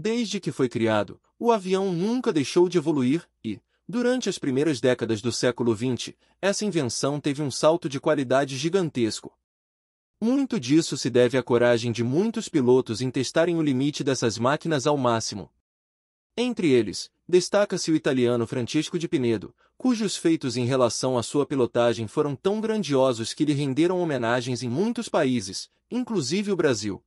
Desde que foi criado, o avião nunca deixou de evoluir e, durante as primeiras décadas do século XX, essa invenção teve um salto de qualidade gigantesco. Muito disso se deve à coragem de muitos pilotos em testarem o limite dessas máquinas ao máximo. Entre eles, destaca-se o italiano Francisco de Pinedo, cujos feitos em relação à sua pilotagem foram tão grandiosos que lhe renderam homenagens em muitos países, inclusive o Brasil.